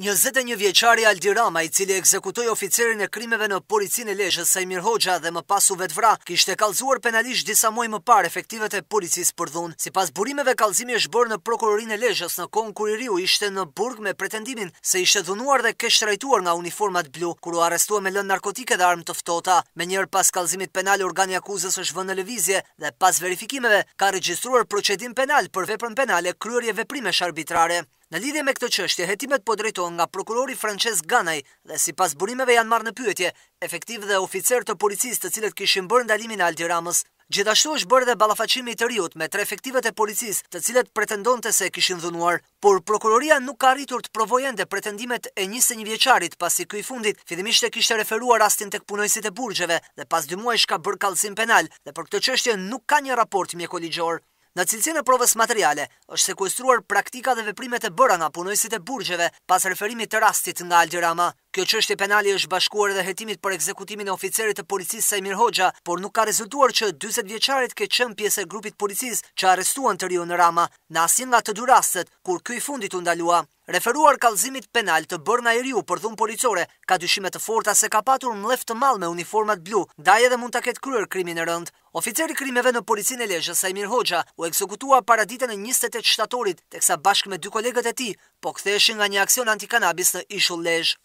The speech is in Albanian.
21 vjeçari Aldi Rama, i cili ekzekutoi oficerin e krimeve në policinë e Leshës Saimir Hoxha dhe më pas u vetvra, kishte kallzuar penalisht disa muaj më parë efektivet e policisë për Si Sipas burimeve, kalzimi është bërë në prokurorinë e Leshës në kohën kur i riu ishte në burg me pretendimin se ishte dhunuar dhe kesh nga uniformat blu, kur u arrestua me lën narkotike dhe armë të ftohta. njërë pas kalzimit penal, organi akuzës është vënë në lëvizje dhe pas verifikimeve ka regjistruar procedim penal për veprën penale kryerje veprimesh arbitrare. Në lidhje me këtë qështje, hetimet po drejto nga prokurori Frances Ganaj dhe si pas burimeve janë marrë në pyetje, efektiv dhe oficer të policis të cilët kishin bërë ndalimin e Aldi Ramës. Gjithashtu është bërë dhe balafacimi i të riut me tre efektivet e policis të cilët pretendon të se kishin dhunuar, por prokuroria nuk ka rritur të provojen dhe pretendimet e njëse një vjeqarit pasi këj fundit fidimisht e kishte referuar rastin të këpunojësit e burgjeve dhe pas dy muaj shka bërë kalsim penal dhe për këtë qështje nuk ka një raport mjekoligjor. Në cilësinë e provës materiale, është sekuestruar praktika dhe veprimet e bëra nga punojësit e burgjeve pas referimit të rastit nga Aldirama. Kjo çështje penali është bashkuar edhe hetimit për ekzekutimin e oficerit të policisë Sajmir Hoxha, por nuk ka rezultuar që 40 vjeçarit ke qenë pjesë e grupit policisë që arrestuan të rionë në Rama, në asnjë nga të dy rastet kur ky i fundit u ndalua. Referuar kallëzimit penal të bërë nga riu për dhunë policore, ka dyshime të forta se ka patur mbledh të mall me uniformat blu, ndaj edhe mund ta ketë kryer krimin e rënd. Oficeri krimeve në policinë e Lezhës Sajmir Hoxha u ekzekutua paraditën e 28 shtatorit, teksa bashkë me dy kolegët e tij po ktheheshin nga një aksion antikanabis në ishull Lezhë.